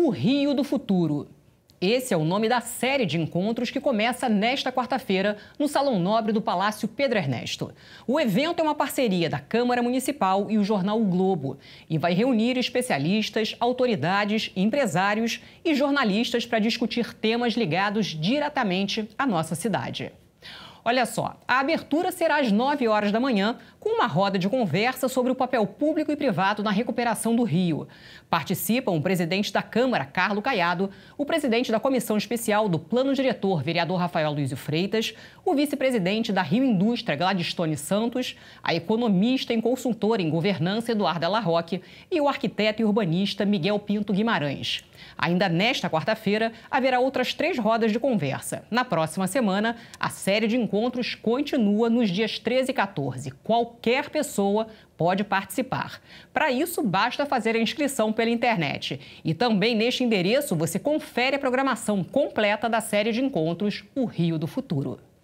O Rio do Futuro. Esse é o nome da série de encontros que começa nesta quarta-feira no Salão Nobre do Palácio Pedro Ernesto. O evento é uma parceria da Câmara Municipal e o jornal o Globo e vai reunir especialistas, autoridades, empresários e jornalistas para discutir temas ligados diretamente à nossa cidade. Olha só, a abertura será às 9 horas da manhã, com uma roda de conversa sobre o papel público e privado na recuperação do Rio. Participam o presidente da Câmara, Carlo Caiado, o presidente da Comissão Especial do Plano Diretor, vereador Rafael Luiz Freitas, o vice-presidente da Rio Indústria, Gladstone Santos, a economista e consultora em governança, Eduardo Larroque, e o arquiteto e urbanista Miguel Pinto Guimarães. Ainda nesta quarta-feira, haverá outras três rodas de conversa. Na próxima semana, a série de encontros encontros continua nos dias 13 e 14. Qualquer pessoa pode participar. Para isso, basta fazer a inscrição pela internet. E também neste endereço você confere a programação completa da série de encontros O Rio do Futuro.